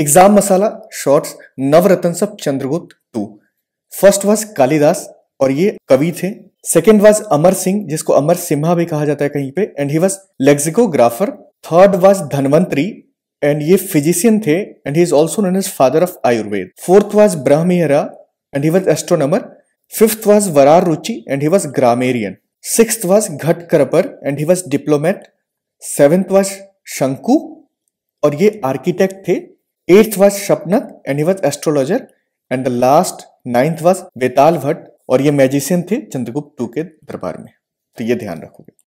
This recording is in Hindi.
एग्जाम मसाला शॉर्ट्स नवरत्न सब Chandragupta two first was Kalidas और ये कवि थे सेकेंड वॉज अमर सिंह जिसको अमर सिम्हा भी कहा जाता है कहीं पे and he was lexicographer third was Dhanvantari and ये फिजिशियन थे and he is also known as father of Ayurveda fourth was Varahamihira and he was astronomer fifth was Vararuchi and he was grammarian six was Ghatakarpara and he was diplomat seventh was Shanku और ये आर्किटेक्ट थे eighth was Kshapanaka and he was astrologer and the last ninth was Betal Bhatt और ये मैजिशियन थे चंद्रगुप्त टू के दरबार में तो ये ध्यान रखोगे